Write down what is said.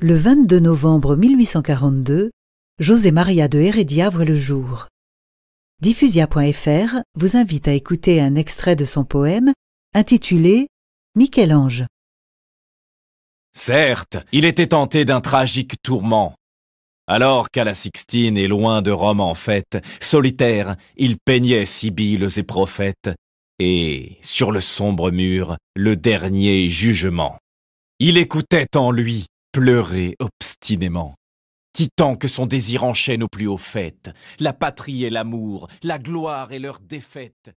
Le 22 novembre 1842, José Maria de Heredia voit le jour. Diffusia.fr vous invite à écouter un extrait de son poème intitulé Michel-Ange. Certes, il était tenté d'un tragique tourment. Alors qu'à la Sixtine et loin de Rome en fête, solitaire, il peignait Sibylles et prophètes, et, sur le sombre mur, le dernier jugement. Il écoutait en lui pleurer obstinément. Titan que son désir enchaîne au plus haut fait, la patrie et l'amour, la gloire et leur défaite.